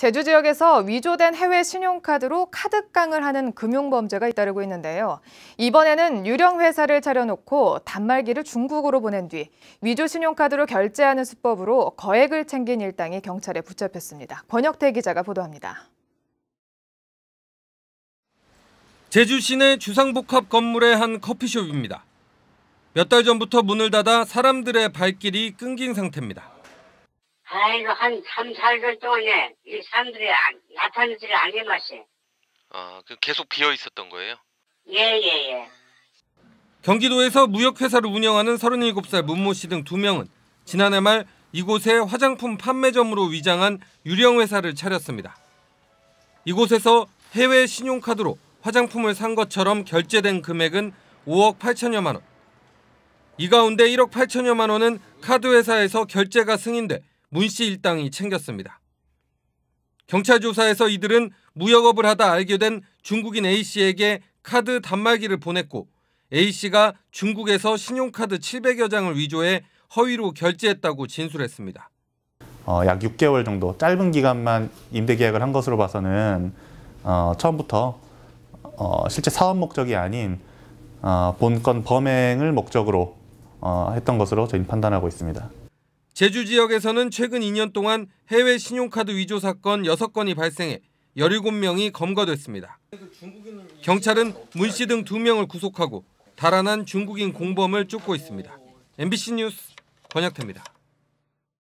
제주 지역에서 위조된 해외 신용카드로 카드깡을 하는 금융범죄가 잇따르고 있는데요. 이번에는 유령 회사를 차려놓고 단말기를 중국으로 보낸 뒤 위조 신용카드로 결제하는 수법으로 거액을 챙긴 일당이 경찰에 붙잡혔습니다. 권혁태 기자가 보도합니다. 제주 시내 주상복합 건물의 한 커피숍입니다. 몇 달 전부터 문을 닫아 사람들의 발길이 끊긴 상태입니다. 아이고 한 3, 4일월 동안에 이 사람들이 안, 나타나지를 않는 맛이. 아, 그 계속 비어 있었던 거예요? 예, 예, 예. 경기도에서 무역회사를 운영하는 37살 문모 씨등 2명은 지난해 말 이곳에 화장품 판매점으로 위장한 유령회사를 차렸습니다. 이곳에서 해외 신용카드로 화장품을 산 것처럼 결제된 금액은 5억 8천여만 원. 이 가운데 1억 8천여만 원은 카드 회사에서 결제가 승인돼 문씨 일당이 챙겼습니다. 경찰 조사에서 이들은 무역업을 하다 알게 된 중국인 A씨에게 카드 단말기를 보냈고 A씨가 중국에서 신용카드 700여 장을 위조해 허위로 결제했다고 진술했습니다. 어, 약 6개월 정도 짧은 기간만 임대 계약을 한 것으로 봐서는 어, 처음부터 어, 실제 사업 목적이 아닌 어, 본건 범행을 목적으로 어, 했던 것으로 저희는 판단하고 있습니다. 제주 지역에서는 최근 2년 동안 해외 신용카드 위조 사건 6건이 발생해 17명이 검거됐습니다. 경찰은 문 씨 등 2명을 구속하고 달아난 중국인 공범을 쫓고 있습니다. MBC 뉴스 권혁태입니다.